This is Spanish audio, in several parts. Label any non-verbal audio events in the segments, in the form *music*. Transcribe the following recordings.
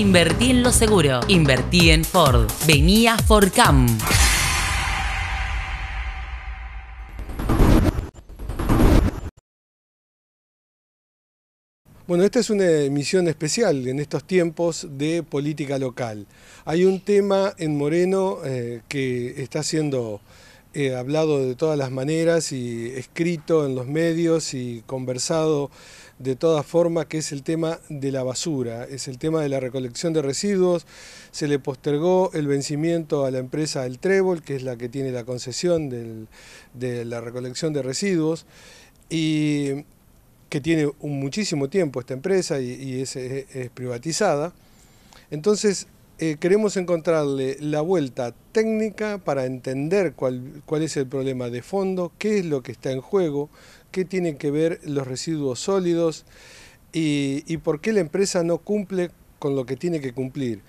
invertí en lo seguro. Invertí en Ford. Venía Fordcam. Bueno, esta es una emisión especial en estos tiempos de política local. Hay un tema en Moreno eh, que está siendo eh, hablado de todas las maneras y escrito en los medios y conversado de todas formas, que es el tema de la basura, es el tema de la recolección de residuos. Se le postergó el vencimiento a la empresa El Trébol, que es la que tiene la concesión de la recolección de residuos, y que tiene un muchísimo tiempo esta empresa y, es, es privatizada. Entonces, eh, queremos encontrarle la vuelta técnica para entender cuál, es el problema de fondo, qué es lo que está en juego, qué tienen que ver los residuos sólidos y por qué la empresa no cumple con lo que tiene que cumplir.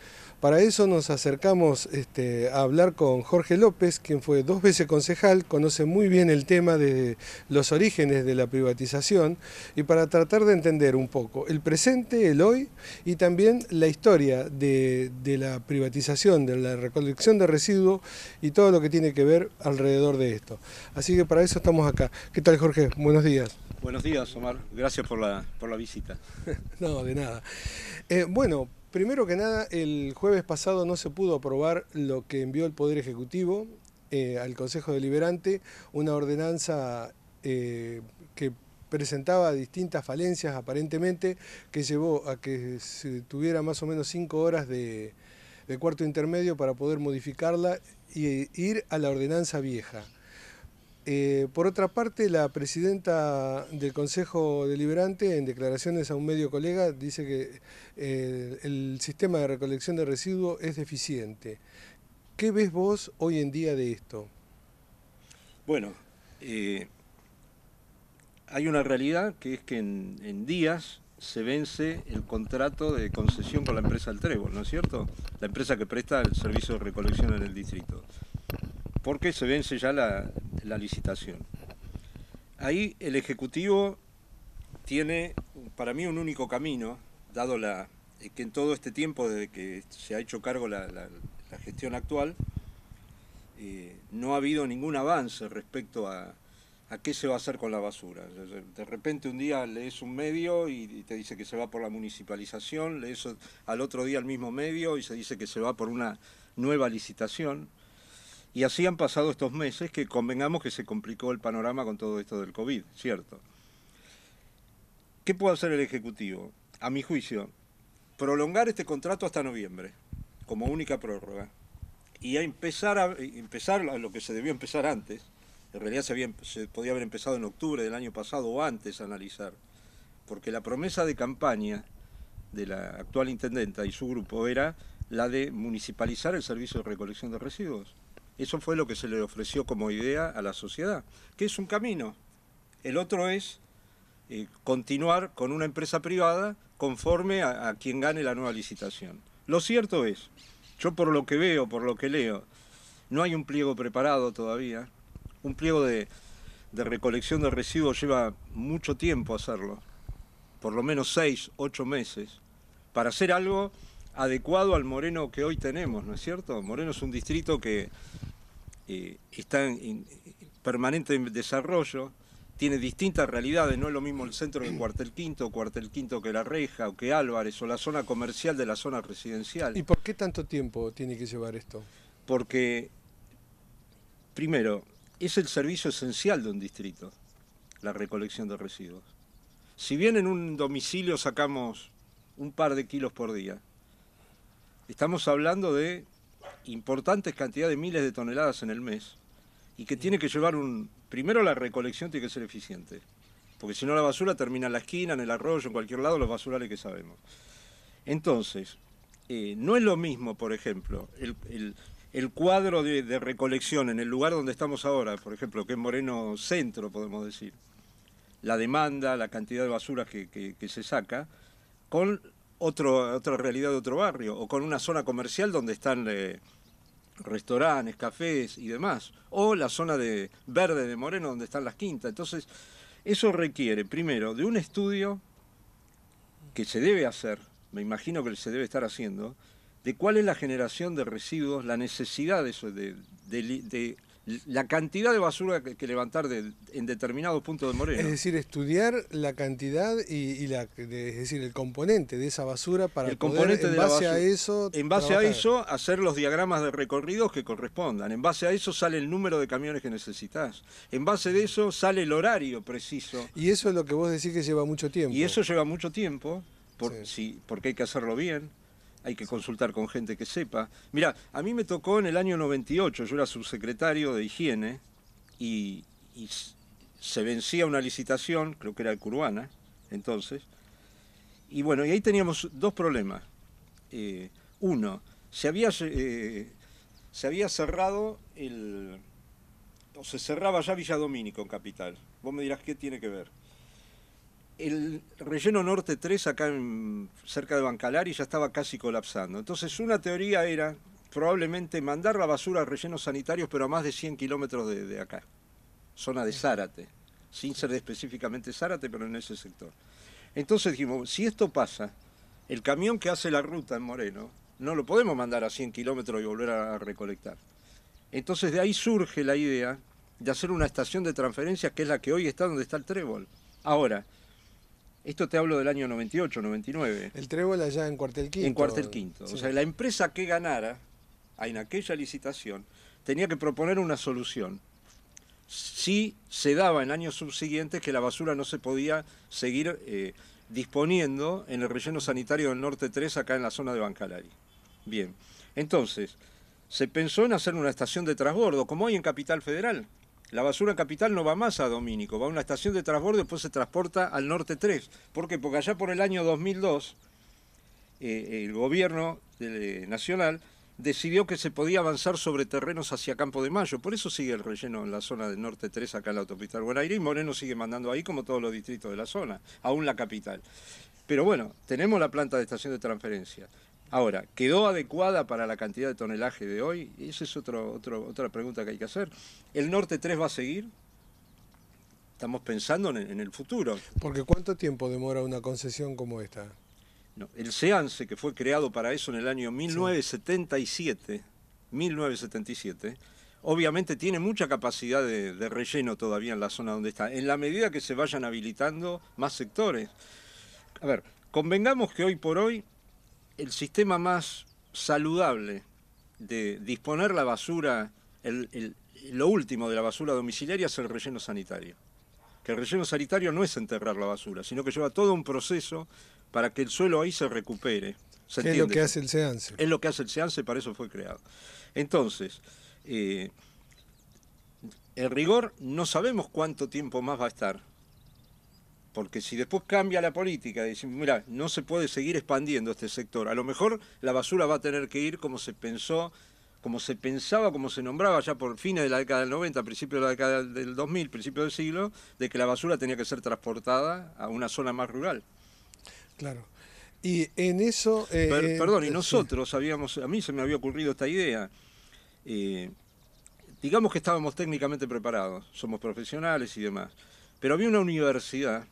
Para eso nos acercamos este, a hablar con Jorge López, quien fue dos veces concejal, conoce muy bien el tema de los orígenes de la privatización y para tratar de entender un poco el presente, el hoy y también la historia de, la privatización, de la recolección de residuos y todo lo que tiene que ver alrededor de esto. Así que para eso estamos acá. ¿Qué tal Jorge? Buenos días. Buenos días Omar, gracias por la, por la visita. *laughs* no, de nada. Eh, bueno, Primero que nada, el jueves pasado no se pudo aprobar lo que envió el Poder Ejecutivo eh, al Consejo Deliberante, una ordenanza eh, que presentaba distintas falencias aparentemente, que llevó a que se tuviera más o menos cinco horas de, de cuarto intermedio para poder modificarla e ir a la ordenanza vieja. Eh, por otra parte, la presidenta del Consejo Deliberante, en declaraciones a un medio colega, dice que eh, el sistema de recolección de residuos es deficiente. ¿Qué ves vos hoy en día de esto? Bueno, eh, hay una realidad que es que en, días se vence el contrato de concesión con la empresa El ¿no es cierto? La empresa que presta el servicio de recolección en el distrito. ¿Por qué se vence ya la, la licitación. Ahí el Ejecutivo tiene para mí un único camino, dado la, eh, que en todo este tiempo desde que se ha hecho cargo la, gestión actual, eh, no ha habido ningún avance respecto a, a, qué se va a hacer con la basura. De repente un día lees un medio y te dice que se va por la municipalización, lees al otro día el mismo medio y se dice que se va por una nueva licitación. Y así han pasado estos meses que convengamos que se complicó el panorama con todo esto del COVID, ¿cierto? ¿Qué puede hacer el Ejecutivo? A mi juicio, prolongar este contrato hasta noviembre, como única prórroga, y empezar, a, empezar lo que se debió empezar antes, en realidad se, se podía haber empezado en octubre del año pasado o antes a analizar, porque la promesa de campaña de la actual intendenta y su grupo era la de municipalizar el servicio de recolección de residuos eso fue lo que se le ofreció como idea a la sociedad, que es un camino. El otro es eh, continuar con una empresa privada conforme a, quien gane la nueva licitación. Lo cierto es, yo por lo que veo, por lo que leo, no hay un pliego preparado todavía. Un pliego de, de recolección de residuos lleva mucho tiempo hacerlo, por lo menos seis, ocho meses, para hacer algo adecuado al Moreno que hoy tenemos, ¿no es cierto? Moreno es un distrito que están eh, está en, en, permanente desarrollo, tiene distintas realidades, no es lo mismo el centro del Cuartel Quinto, Cuartel Quinto que La Reja, o que Álvarez, o la zona comercial de la zona residencial. ¿Y por qué tanto tiempo tiene que llevar esto? Porque, primero, es el servicio esencial de un distrito, la recolección de residuos. Si bien en un domicilio sacamos un par de kilos por día, estamos hablando de importantes cantidades de miles de toneladas en el mes y que tiene que llevar un... Primero la recolección tiene que ser eficiente, porque si no la basura termina en la esquina, en el arroyo, en cualquier lado, los basurales que sabemos. Entonces, eh, no es lo mismo, por ejemplo, el, cuadro de, recolección en el lugar donde estamos ahora, por ejemplo, que es Moreno Centro, podemos decir, la demanda, la cantidad de basura que se saca, con otra realidad de otro barrio, o con una zona comercial donde están eh, restaurantes, cafés y demás, o la zona de verde de Moreno donde están las quintas. Entonces, eso requiere, primero, de un estudio que se debe hacer, me imagino que se debe estar haciendo, de cuál es la generación de residuos, la necesidad de eso, de la cantidad de basura que, que levantar en determinados puntos de Moreno. Es decir, estudiar la cantidad y, la, decir, el componente de esa basura para el poder, componente en de base a eso... En base a eso, hacer los diagramas de recorridos que correspondan. En base a eso sale el número de camiones que necesitas. En base de eso sale el horario preciso. Y eso es lo que vos decís que lleva mucho tiempo. Y eso lleva mucho tiempo, por, porque hay que hacerlo bien hay que consultar con gente que sepa. Mira, a mí me tocó en el año 98, yo era subsecretario de Higiene y, se vencía una licitación, creo que era el Curuana, entonces. Y bueno, y ahí teníamos dos problemas. Eh, uno, se había, eh, se había cerrado el... o se cerraba ya Villa Dominico en Capital. Vos me dirás qué tiene que ver el relleno norte 3 acá cerca de Bancalari ya estaba casi colapsando. Entonces una teoría era probablemente mandar la basura a rellenos sanitarios, pero a más de 100 kilómetros de, acá, zona de Zárate, sin ser específicamente Zárate, pero en ese sector. Entonces dijimos, si esto pasa, el camión que hace la ruta en Moreno, no lo podemos mandar a 100 kilómetros y volver a recolectar. Entonces de ahí surge la idea de hacer una estación de transferencia que es la que hoy está donde está el trébol. Ahora, esto te hablo del año 98, 99. El trébol allá en Cuartel Quinto. En Cuartel Quinto. O sea, la empresa que ganara en aquella licitación tenía que proponer una solución. Si se daba en años subsiguientes que la basura no se podía seguir eh, disponiendo en el relleno sanitario del Norte 3, acá en la zona de Bancalari. Bien, entonces, se pensó en hacer una estación de transbordo, como hay en Capital Federal, la basura capital no va más a Domínico, va a una estación de transbordo y después se transporta al norte 3. ¿Por qué? Porque allá por el año 2002 eh, el gobierno nacional decidió que se podía avanzar sobre terrenos hacia Campo de Mayo. Por eso sigue el relleno en la zona del Norte 3, acá en la autopista del Buen y Moreno sigue mandando ahí como todos los distritos de la zona, aún la capital. Pero bueno, tenemos la planta de estación de transferencia. Ahora, ¿quedó adecuada para la cantidad de tonelaje de hoy? Esa es otra pregunta que hay que hacer. ¿El Norte 3 va a seguir? Estamos pensando en, el futuro. Porque ¿cuánto tiempo demora una concesión como esta? No, el SEANSE, que fue creado para eso en el año 1977, 1977, obviamente tiene mucha capacidad de, de relleno todavía en la zona donde está, en la medida que se vayan habilitando más sectores. A ver, convengamos que hoy por hoy el sistema más saludable de disponer la basura, lo último de la basura domiciliaria es el relleno sanitario. Que el relleno sanitario no es enterrar la basura, sino que lleva todo un proceso para que el suelo ahí se recupere. es lo que hace el seance? Es lo que hace el y para eso fue creado. Entonces, en eh, rigor no sabemos cuánto tiempo más va a estar porque si después cambia la política, decimos, mira, no se puede seguir expandiendo este sector. A lo mejor la basura va a tener que ir como se pensó, como se pensaba, como se nombraba ya por fines de la década del 90, principio de la década del 2000, principio del siglo, de que la basura tenía que ser transportada a una zona más rural. Claro. Y en eso... Eh, eh, perdón, y eh, nosotros habíamos, a mí se me había ocurrido esta idea. digamos que estábamos técnicamente preparados, somos profesionales y demás, pero había una universidad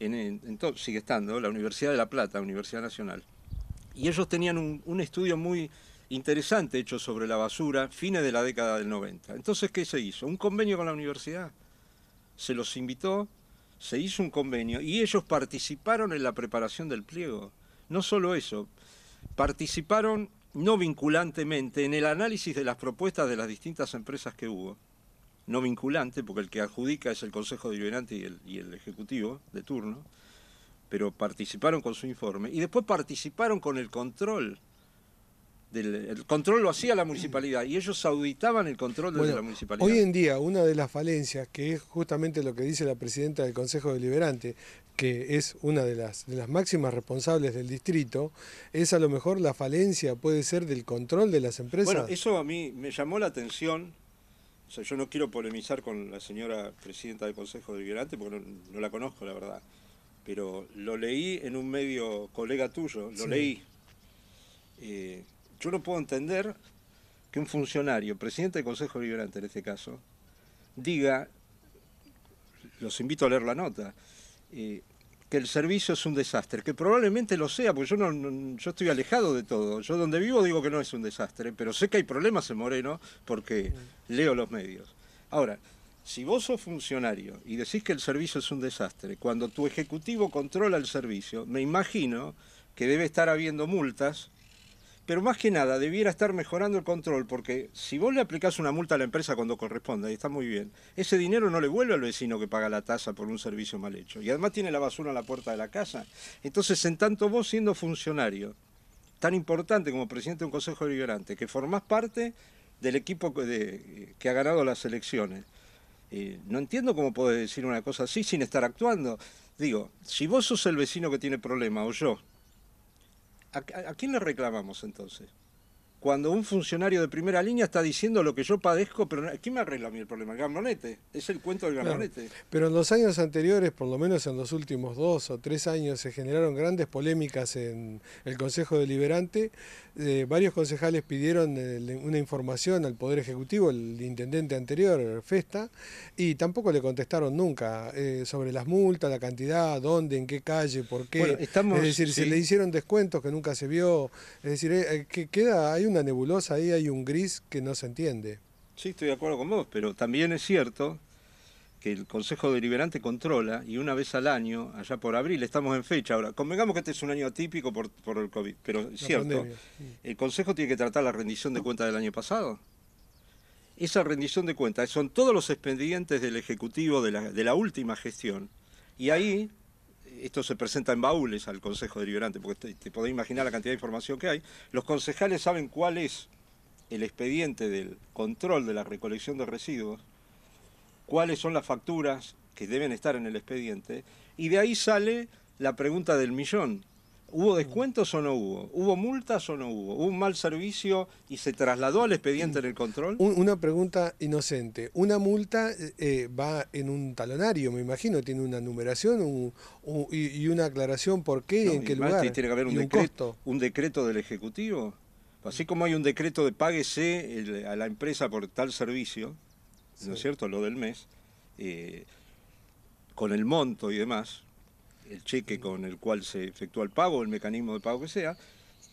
en, sigue estando, la Universidad de La Plata, Universidad Nacional. Y ellos tenían un, un estudio muy interesante hecho sobre la basura, fines de la década del 90. Entonces, ¿qué se hizo? Un convenio con la universidad. Se los invitó, se hizo un convenio y ellos participaron en la preparación del pliego. No solo eso, participaron no vinculantemente en el análisis de las propuestas de las distintas empresas que hubo no vinculante, porque el que adjudica es el Consejo Deliberante y el, y el Ejecutivo de turno, pero participaron con su informe y después participaron con el control del, el control lo hacía la municipalidad y ellos auditaban el control de la municipalidad. Hoy en día, una de las falencias, que es justamente lo que dice la presidenta del Consejo Deliberante, que es una de las, de las máximas responsables del distrito, es a lo mejor la falencia puede ser del control de las empresas. Bueno, eso a mí me llamó la atención o sea, yo no quiero polemizar con la señora presidenta del Consejo Deliberante porque no, la conozco, la verdad. Pero lo leí en un medio colega tuyo, lo leí. Eh, yo no puedo entender que un funcionario, presidente del Consejo Deliberante en este caso, diga, los invito a leer la nota, eh, que el servicio es un desastre, que probablemente lo sea, porque yo, yo estoy alejado de todo. Yo donde vivo digo que no es un desastre, pero sé que hay problemas en Moreno porque mm. leo los medios. Ahora, si vos sos funcionario y decís que el servicio es un desastre, cuando tu ejecutivo controla el servicio, me imagino que debe estar habiendo multas pero más que nada debiera estar mejorando el control, porque si vos le aplicás una multa a la empresa cuando corresponda, y está muy bien, ese dinero no le vuelve al vecino que paga la tasa por un servicio mal hecho. Y además tiene la basura en la puerta de la casa. Entonces, en tanto vos siendo funcionario, tan importante como presidente de un consejo deliberante, que formás parte del equipo que, ha ganado las elecciones, eh, no entiendo cómo podés decir una cosa así sin estar actuando. Digo, si vos sos el vecino que tiene problema o yo, ¿A, quién le reclamamos entonces? cuando un funcionario de primera línea está diciendo lo que yo padezco, pero ¿quién me arregla a mí el problema? El gambronete, Es el cuento del gambronete. Pero en los años anteriores, por lo menos en los últimos dos o tres años, se generaron grandes polémicas en el Consejo Deliberante. Eh, varios concejales pidieron eh, una información al Poder Ejecutivo, el intendente anterior, Festa, y tampoco le contestaron nunca eh, sobre las multas, la cantidad, dónde, en qué calle, por qué. es decir, se le hicieron descuentos que nunca se vio. Es decir, que queda una nebulosa ahí, hay un gris que no se entiende. Sí, estoy de acuerdo con vos, pero también es cierto que el Consejo Deliberante controla y una vez al año, allá por abril, estamos en fecha ahora. Convengamos que este es un año atípico por, el COVID, pero es cierto, el Consejo tiene que tratar la rendición de cuentas del año pasado. Esa rendición de cuentas son todos los expedientes del Ejecutivo de la, de la última gestión. Y ahí esto se presenta en baúles al Consejo Deliberante, porque te, podéis imaginar la cantidad de información que hay, los concejales saben cuál es el expediente del control de la recolección de residuos, cuáles son las facturas que deben estar en el expediente, y de ahí sale la pregunta del millón, ¿Hubo descuentos o no hubo? ¿Hubo multas o no hubo? ¿Hubo un mal servicio y se trasladó al expediente en mm. el control? Una pregunta inocente. Una multa eh, eh, va en un talonario, me imagino, tiene una numeración un, y, una aclaración por qué, y en qué lugar. Tiene que haber un, decreto, un, decreto del Ejecutivo. Así como hay un decreto de páguese a la empresa por tal servicio, ¿no es cierto? Lo del mes, eh, con el monto y demás, el cheque con el cual se efectúa el pago, el mecanismo de pago que sea,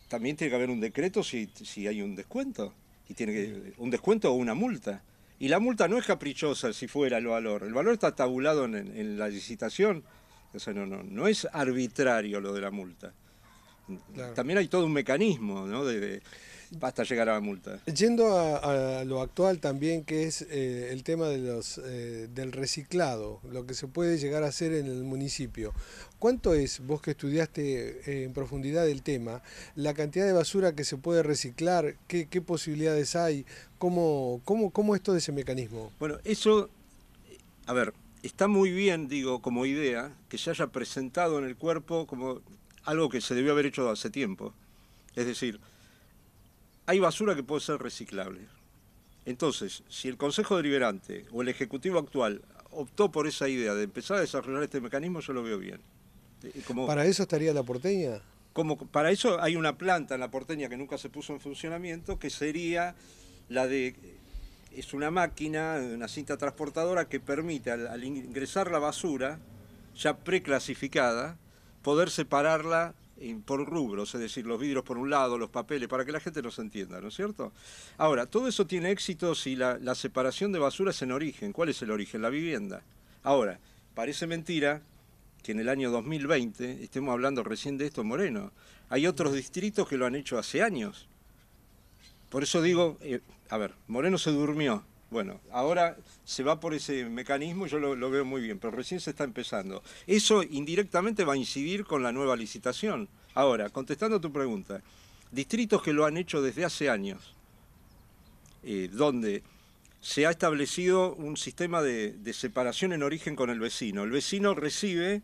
también tiene que haber un decreto si, hay un descuento, y tiene un descuento o una multa. Y la multa no es caprichosa si fuera el valor, el valor está tabulado en, la licitación, o no, no, no es arbitrario lo de la multa. También hay todo un mecanismo ¿no? de Basta llegar a la multa. Yendo a, lo actual también, que es eh, el tema de los, eh, del reciclado, lo que se puede llegar a hacer en el municipio. ¿Cuánto es, vos que estudiaste eh, en profundidad el tema, la cantidad de basura que se puede reciclar? ¿Qué, posibilidades hay? ¿Cómo, cómo, ¿Cómo es todo ese mecanismo? Bueno, eso, a ver, está muy bien, digo, como idea, que se haya presentado en el cuerpo como algo que se debió haber hecho hace tiempo. Es decir, hay basura que puede ser reciclable. Entonces, si el Consejo Deliberante o el Ejecutivo actual optó por esa idea de empezar a desarrollar este mecanismo, yo lo veo bien. Eh, eh, como, ¿Para eso estaría la porteña? Como, para eso hay una planta en la porteña que nunca se puso en funcionamiento, que sería la de... Eh, es una máquina, una cinta transportadora que permite al, al ingresar la basura, ya preclasificada, poder separarla por rubros, es decir, los vidrios por un lado, los papeles, para que la gente nos entienda, ¿no es cierto? Ahora, todo eso tiene éxito si la, separación de basuras en origen. ¿Cuál es el origen? La vivienda. Ahora, parece mentira que en el año 2020 estemos hablando recién de esto Moreno. Hay otros distritos que lo han hecho hace años. Por eso digo, eh, a ver, Moreno se durmió, bueno, ahora se va por ese mecanismo, yo lo, veo muy bien, pero recién se está empezando. Eso indirectamente va a incidir con la nueva licitación. Ahora, contestando a tu pregunta, distritos que lo han hecho desde hace años, eh, donde se ha establecido un sistema de, separación en origen con el vecino. El vecino recibe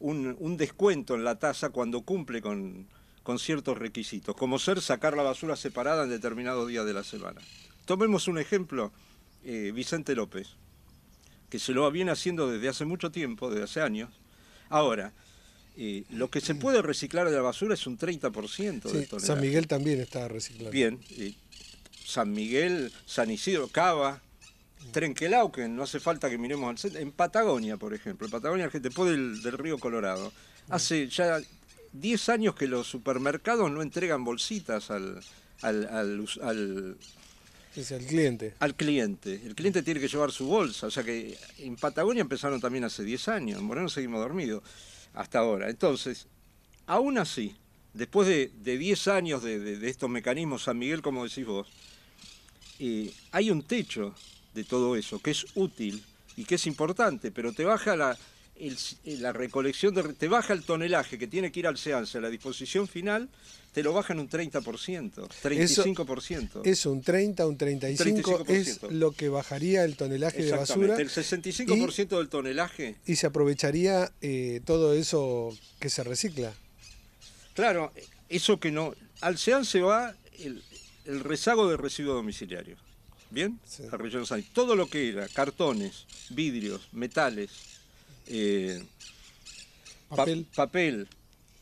un, descuento en la tasa cuando cumple con, con ciertos requisitos, como ser sacar la basura separada en determinados días de la semana. Tomemos un ejemplo eh, Vicente López, que se lo viene haciendo desde hace mucho tiempo, desde hace años. Ahora, eh, lo que se puede reciclar de la basura es un 30% de San Miguel también está reciclando. Bien, eh, San Miguel, San Isidro, Cava, Trenquelauquen, no hace falta que miremos al centro. En Patagonia, por ejemplo, en Patagonia, gente después del, del río Colorado, hace ya 10 años que los supermercados no entregan bolsitas al al cliente. Al cliente. El cliente tiene que llevar su bolsa. O sea que en Patagonia empezaron también hace 10 años. En Moreno seguimos dormidos hasta ahora. Entonces, aún así, después de, 10 años de, estos mecanismos, San Miguel, como decís vos, eh, hay un techo de todo eso que es útil y que es importante, pero te baja la, eh, la recolección, de, te baja el tonelaje que tiene que ir al a la disposición final, te lo bajan un 30%, 35%. Eso, un 30, un 35, es lo que bajaría el tonelaje de basura. El 65% del tonelaje. Y se aprovecharía eh, todo eso que se recicla. Claro, eso que no. Al se va el, rezago de residuo domiciliario. ¿Bien? Todo lo que era cartones, vidrios, metales, eh, papel, papel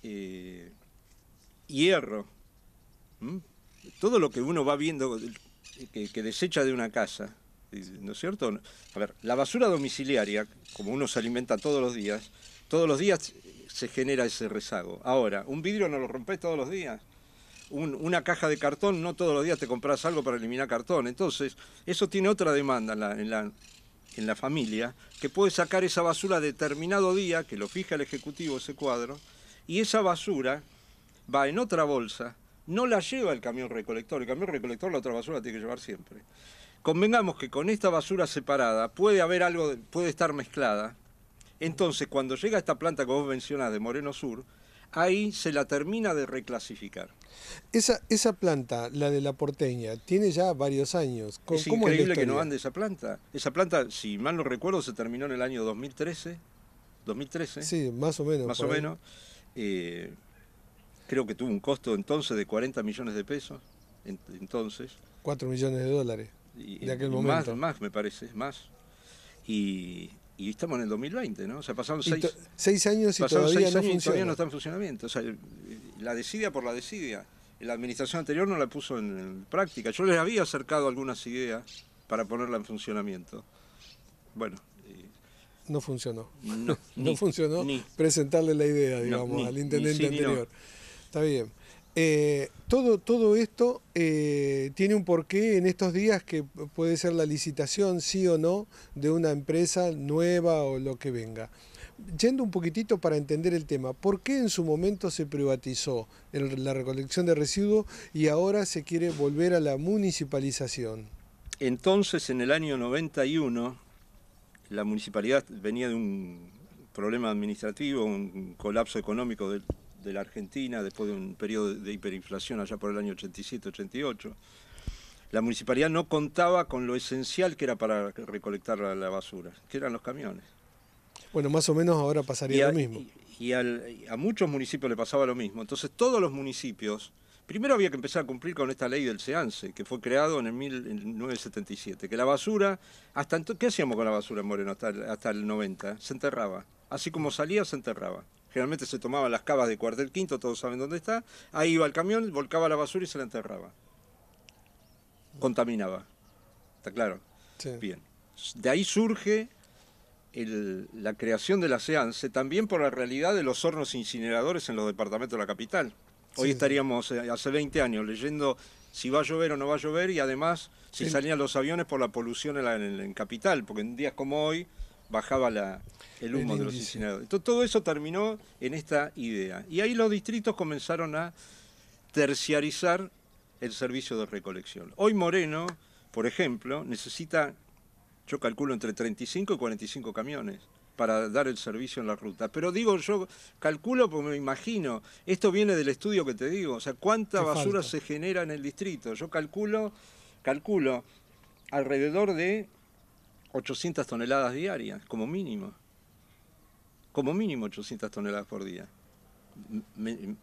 eh, hierro, todo lo que uno va viendo eh, que, desecha de una casa, ¿no es cierto? A ver, la basura domiciliaria, como uno se alimenta todos los días, todos los días se genera ese rezago. Ahora, un vidrio no lo rompes todos los días. una caja de cartón, no todos los días te compras algo para eliminar cartón. Entonces, eso tiene otra demanda en la en la familia que puede sacar esa basura a determinado día, que lo fija el Ejecutivo ese cuadro, y esa basura va en otra bolsa, no la lleva el camión recolector, el camión recolector la otra basura la tiene que llevar siempre. Convengamos que con esta basura separada puede haber algo, puede estar mezclada, entonces cuando llega esta planta que vos mencionás de Moreno Sur, ahí se la termina de reclasificar. Esa, esa planta, la de la porteña, tiene ya varios años. ¿Cómo, es increíble que no ande esa planta. Esa planta, si mal no recuerdo, se terminó en el año 2013. 2013. Sí, más o menos. Más o menos. Eh, creo que tuvo un costo entonces de 40 millones de pesos. entonces. 4 millones de dólares. de aquel momento. Más, me parece, más. Y y estamos en el 2020, ¿no? O sea, pasaron seis, años y todavía, no está en funcionamiento. O sea, la desidia por la desidia. La administración anterior no la puso en, práctica. Yo les había acercado algunas ideas para ponerla en funcionamiento. Bueno, no funcionó. No, *laughs* funcionó presentarle la idea, digamos, al intendente anterior. Está bien. Eh, todo, todo esto eh, tiene un porqué en estos días que puede ser la licitación, sí o no, de una empresa nueva o lo que venga. Yendo un poquitito para entender el tema, ¿por qué en su momento se privatizó la recolección de residuos y ahora se quiere volver a la municipalización? Entonces, en el año 91, la municipalidad venía de un problema administrativo, un colapso económico del de la Argentina después de un periodo de hiperinflación allá por el año 87-88. La municipalidad no contaba con lo esencial que era para recolectar la, basura, que eran los camiones. Bueno, más o menos ahora pasaría lo mismo. Y, a muchos municipios le pasaba lo mismo. Entonces todos los municipios, primero había que empezar a cumplir con esta ley del SEANSE, que fue creado en el 1977, que la basura, hasta ¿qué hacíamos con la basura en Moreno hasta el 90? Se enterraba. Así como salía, se enterraba. Generalmente se tomaban las cavas de cuartel quinto, todos saben dónde está. Ahí iba el camión, volcaba la basura y se la enterraba. Contaminaba. ¿Está claro? Bien. De ahí surge la creación de la SEANCE también por la realidad de los hornos incineradores en los departamentos de la capital. Hoy estaríamos eh, hace 20 años leyendo si va a llover o no va a llover y además si salían los aviones por la polución en, en, Capital, porque en días como hoy bajaba la, el humo de los incineradores. todo eso terminó en esta idea. Y ahí los distritos comenzaron a terciarizar el servicio de recolección. Hoy Moreno, por ejemplo, necesita, yo calculo, entre 35 y 45 camiones para dar el servicio en la ruta. Pero digo, yo calculo porque me imagino, esto viene del estudio que te digo, o sea, cuánta basura se genera en el distrito. Yo calculo, calculo alrededor de 800 toneladas diarias, como mínimo. Como mínimo 800 toneladas por día.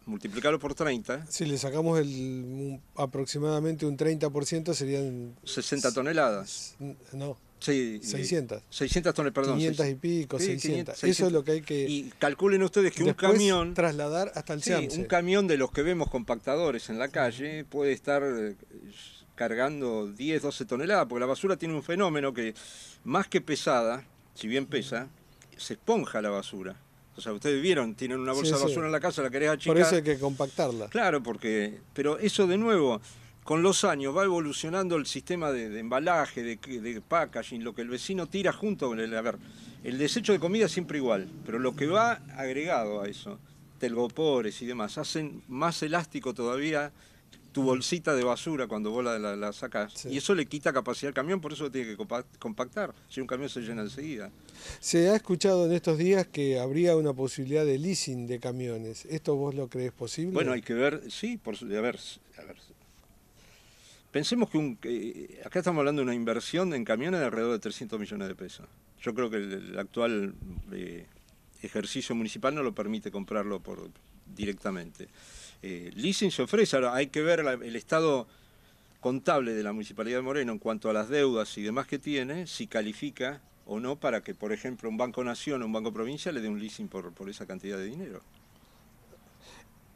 multiplicarlo por 30. Si le sacamos el aproximadamente un 30% serían... 60 toneladas. No. 600. 600 toneladas, perdón. 500 y pico, 600. Eso es lo que hay que... Y calculen ustedes que un camión... Trasladar hasta el sí, Un camión de los que vemos compactadores en la calle puede estar eh, cargando 10, 12 toneladas, porque la basura tiene un fenómeno que más que pesada, si bien pesa, se esponja la basura. O sea, ustedes vieron, tienen una bolsa de basura en la casa, la querés achicar. Por eso hay que compactarla. Claro, porque. Pero eso de nuevo, con los años va evolucionando el sistema de, embalaje, de, packaging, lo que el vecino tira junto con el. A ver, el desecho de comida es siempre igual, pero lo que va agregado a eso, telgopores y demás, hacen más elástico todavía tu bolsita de basura cuando vos la, la, Y eso le quita capacidad al camión, por eso tiene que compactar. Si un camión se llena enseguida. Se ha escuchado en estos días que habría una posibilidad de leasing de camiones. ¿Esto vos lo crees posible? Bueno, hay que ver, sí, por, a ver, Pensemos que, un, acá estamos hablando de una inversión en camiones de alrededor de 300 millones de pesos. Yo creo que el, actual eh, ejercicio municipal no lo permite comprarlo por, directamente. Eh, leasing se ofrece. hay que ver el estado contable de la Municipalidad de Moreno en cuanto a las deudas y demás que tiene, si califica o no para que, por ejemplo, un Banco Nación o un Banco Provincia le dé un leasing por, esa cantidad de dinero.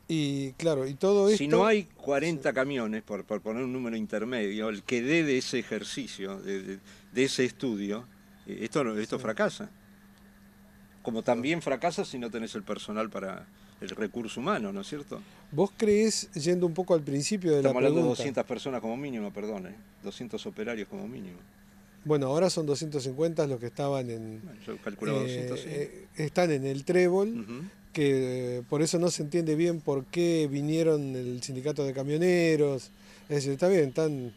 Y claro, y todo esto... Si no hay 40 camiones, por, poner un número intermedio, el que dé de ese ejercicio, de, ese estudio, eh, esto, esto fracasa. Como también fracasa si no tenés el personal para, el recurso humano, ¿no es cierto? ¿Vos crees yendo un poco al principio de la pregunta... Estamos hablando de 200 personas como mínimo, perdón, 200 ¿eh? operarios como mínimo. Bueno, ahora son 250 los que estaban en... yo calculaba eh, 200, eh, Están en el trébol, que por eso no se entiende bien por qué vinieron el sindicato de camioneros. Es decir, está bien, están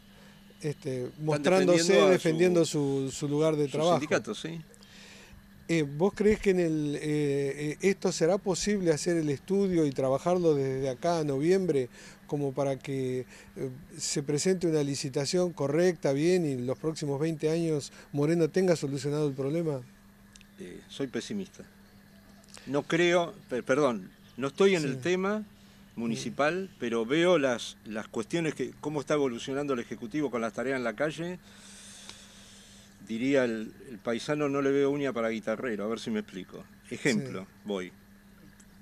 este, mostrándose, defendiendo, su, su, lugar de trabajo. sindicato, sí. Eh, ¿Vos crees que en el, eh, eh, esto será posible hacer el estudio y trabajarlo desde acá a noviembre como para que se presente una licitación correcta, bien, y en los próximos 20 años Moreno tenga solucionado el problema? soy pesimista. No creo, perdón, no estoy en el tema municipal, mm. pero veo las, las cuestiones, que cómo está evolucionando el Ejecutivo con las tareas en la calle diría el, paisano, no le veo uña para guitarrero, a ver si me explico. Ejemplo, voy.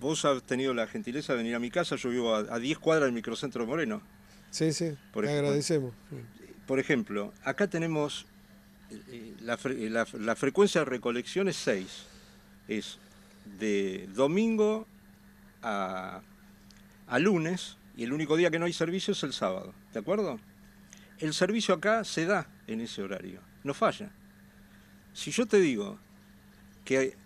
Vos has tenido la gentileza de venir a mi casa, yo vivo a, 10 cuadras del microcentro Moreno. Sí, sí, por agradecemos. Por ejemplo, acá tenemos eh, la, frecuencia de recolección es 6. Es de domingo a lunes y el único día que no hay servicio es el sábado, ¿de acuerdo? El servicio acá se da en ese horario no falla. Si yo te digo que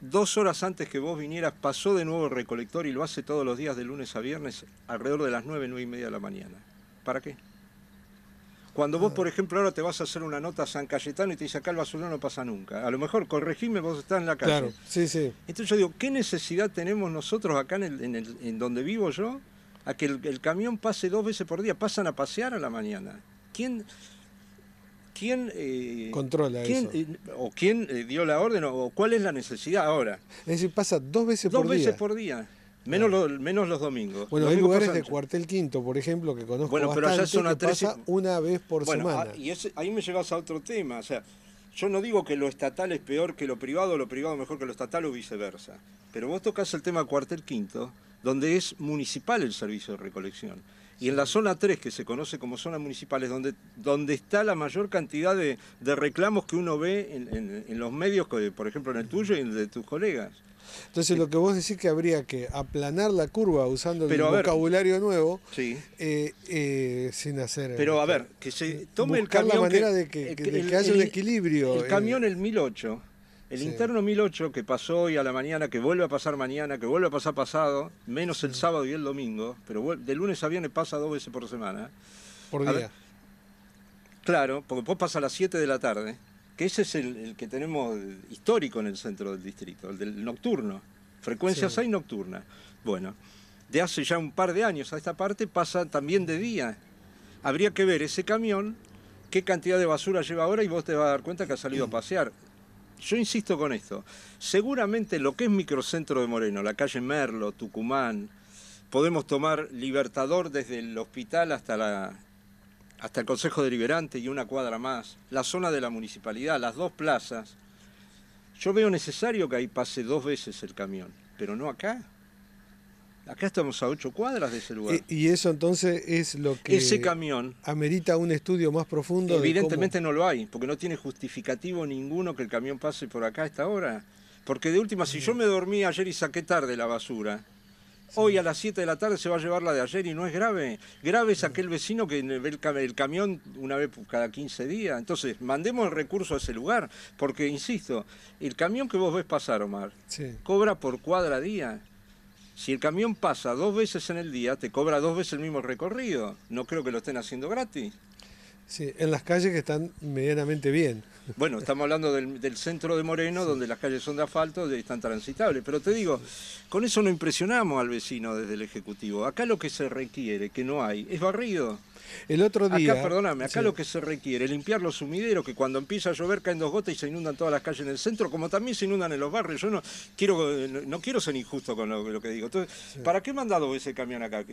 dos horas antes que vos vinieras pasó de nuevo el recolector y lo hace todos los días de lunes a viernes alrededor de las nueve, nueve y media de la mañana, ¿para qué? Cuando vos, por ejemplo, ahora te vas a hacer una nota a San Cayetano y te dice acá el basurero no pasa nunca. A lo mejor, corregime, vos estás en la calle. Claro, sí, sí. Entonces yo digo, ¿qué necesidad tenemos nosotros acá en, en, donde vivo yo a que el, el, camión pase dos veces por día? Pasan a pasear a la mañana. ¿Quién? quién eh, controla eso. Eh, o quién eh, dio la orden o cuál es la necesidad ahora. Es decir, pasa dos veces por día. Dos veces por día. Menos, los, menos los domingos. Bueno, hay lugares de cuartel quinto, por ejemplo, que conozco bueno, pero allá a pasa una vez por semana. Ah, y ahí me llevas a otro tema. O sea, yo no digo que lo estatal es peor que lo privado, lo privado mejor que lo estatal o viceversa. Pero vos tocas el tema cuartel quinto, donde es municipal el servicio de recolección. Y en la zona 3, que se conoce como zonas municipales, donde, donde está la mayor cantidad de, reclamos que uno ve en, en, los medios, por ejemplo en el tuyo y en el de tus colegas. Entonces lo que vos decís que habría que aplanar la curva usando el vocabulario nuevo, eh, eh, sin hacer... Pero a eh, ver, que se tome el camión... la manera de que, haya un equilibrio. El camión el 1008 el interno 1008 que pasó hoy a la mañana, que vuelve a pasar mañana, que vuelve a pasar pasado, menos el sábado y el domingo, pero de lunes a viernes pasa dos veces por semana. Por día. claro, porque vos pasa a las 7 de la tarde, que ese es el, que tenemos histórico en el centro del distrito, el del nocturno, frecuencia hay 6 nocturna. Bueno, de hace ya un par de años a esta parte pasa también de día. Habría que ver ese camión, qué cantidad de basura lleva ahora y vos te vas a dar cuenta que ha salido mm. a pasear. Yo insisto con esto. Seguramente lo que es microcentro de Moreno, la calle Merlo, Tucumán, podemos tomar Libertador desde el hospital hasta, la, hasta el Consejo Deliberante y una cuadra más, la zona de la municipalidad, las dos plazas. Yo veo necesario que ahí pase dos veces el camión, pero no acá. Acá estamos a ocho cuadras de ese lugar. Y, eso entonces es lo que... Ese camión... Amerita un estudio más profundo. Evidentemente no lo hay, porque no tiene justificativo ninguno que el camión pase por acá a esta hora. Porque de última, si yo me dormí ayer y saqué tarde la basura, Hoy a las 7 de la tarde se va a llevar la de ayer y no es grave. Grave es aquel vecino que ve el, camión una vez cada 15 días. Entonces, mandemos el recurso a ese lugar, porque, insisto, el camión que vos ves pasar, Omar, cobra por cuadra día. Si el camión pasa dos veces en el día, te cobra dos veces el mismo recorrido. No creo que lo estén haciendo gratis. Sí, en las calles que están medianamente bien. Bueno, estamos hablando del, centro de Moreno, donde las calles son de asfalto y están transitables. Pero te digo, con eso no impresionamos al vecino desde el Ejecutivo. Acá lo que se requiere, que no hay, es barrido. El otro día... Acá, perdóname, acá lo que se requiere es limpiar los sumideros, que cuando empieza a llover caen dos gotas y se inundan todas las calles en el centro, como también se inundan en los barrios. Yo no quiero, no quiero ser injusto con lo, que digo. Entonces, ¿para qué mandado ese camión acá?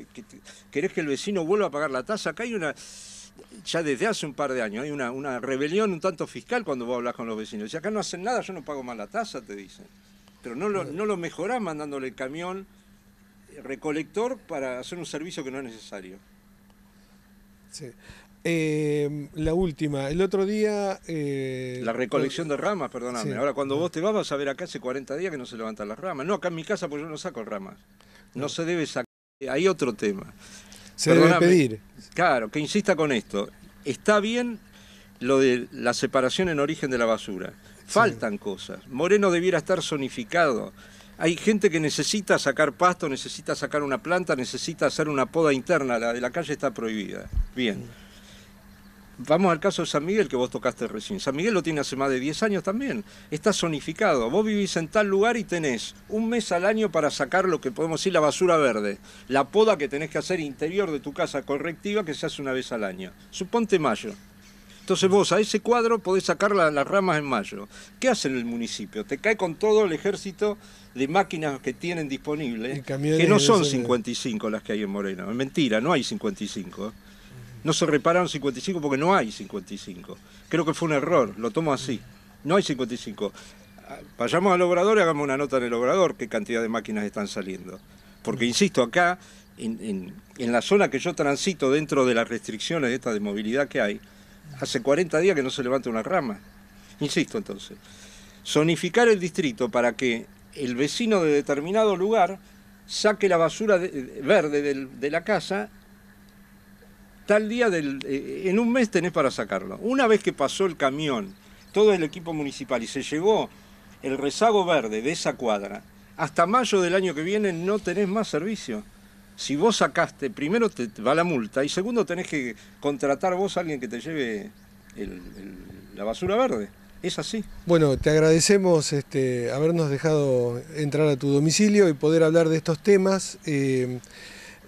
¿Querés que el vecino vuelva a pagar la tasa? Acá hay una ya desde hace un par de años hay una, rebelión un tanto fiscal cuando vos hablas con los vecinos. Si acá no hacen nada, yo no pago más la tasa, te dicen. Pero no lo, no lo mejorás mandándole el camión recolector para hacer un servicio que no es necesario. Sí. Em, la última, el otro día... Eh, la recolección de ramas, perdóname. Ahora cuando ah. vos te vas vas a ver acá hace 40 días que no se levantan las ramas. No, acá en mi casa pues yo no saco ramas. no. se debe sacar. Hay otro tema se debe pedir. Claro, que insista con esto. Está bien lo de la separación en origen de la basura. Faltan cosas. Moreno debiera estar zonificado. Hay gente que necesita sacar pasto, necesita sacar una planta, necesita hacer una poda interna. La de la calle está prohibida. Bien. Vamos al caso de San Miguel que vos tocaste recién. San Miguel lo tiene hace más de 10 años también. Está zonificado. Vos vivís en tal lugar y tenés un mes al año para sacar lo que podemos decir la basura verde. La poda que tenés que hacer interior de tu casa correctiva que se hace una vez al año. Suponte mayo. Entonces vos a ese cuadro podés sacar las ramas en mayo. ¿Qué hace el municipio? Te cae con todo el ejército de máquinas que tienen disponibles, que no son 55 las que hay en Moreno. mentira, no hay 55 no se repararon 55 porque no hay 55. Creo que fue un error, lo tomo así. No hay 55. Ah, vayamos al obrador y hagamos una nota en el obrador qué cantidad de máquinas están saliendo. Porque, insisto, acá, en, la zona que yo transito dentro de las restricciones esta de movilidad que hay, hace 40 días que no se levanta una rama. Insisto entonces, zonificar el distrito para que el vecino de determinado lugar saque la basura verde de la casa tal día del, eh, en un mes tenés para sacarlo. Una vez que pasó el camión, todo el equipo municipal y se llegó el rezago verde de esa cuadra, hasta mayo del año que viene no tenés más servicio. Si vos sacaste, primero te va la multa y segundo tenés que contratar vos a alguien que te lleve la basura verde. Es así. Bueno, te agradecemos este, habernos dejado entrar a tu domicilio y poder hablar de estos temas. Eh,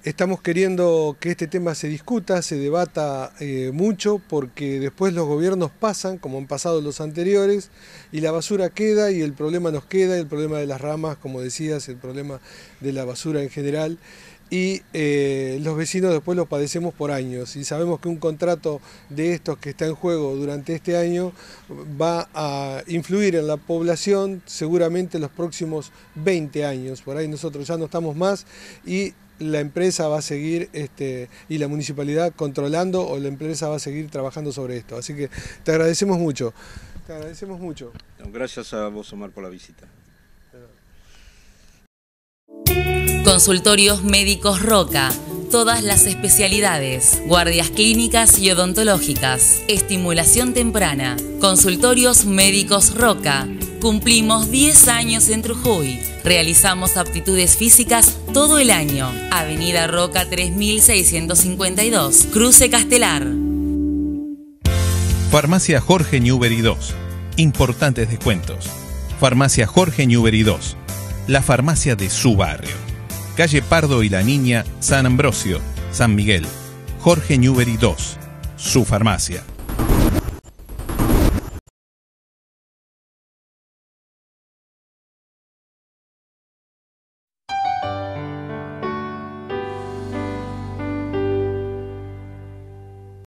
Estamos queriendo que este tema se discuta, se debata eh, mucho, porque después los gobiernos pasan, como han pasado los anteriores, y la basura queda y el problema nos queda, el problema de las ramas, como decías, el problema de la basura en general y eh, los vecinos después los padecemos por años y sabemos que un contrato de estos que está en juego durante este año va a influir en la población seguramente los próximos 20 años, por ahí nosotros ya no estamos más y la empresa va a seguir este, y la municipalidad controlando o la empresa va a seguir trabajando sobre esto. Así que te agradecemos mucho. Te agradecemos mucho. Gracias a vos, Omar, por la visita. Consultorios Médicos Roca. Todas las especialidades, guardias clínicas y odontológicas, estimulación temprana, consultorios médicos Roca, Cumplimos 10 años en Trujuy. Realizamos aptitudes físicas todo el año. Avenida Roca 3652, Cruce Castelar. Farmacia Jorge Newbery 2. Importantes descuentos. Farmacia Jorge Newbery 2. La farmacia de su barrio. Calle Pardo y La Niña, San Ambrosio, San Miguel. Jorge Newbery 2. Su farmacia.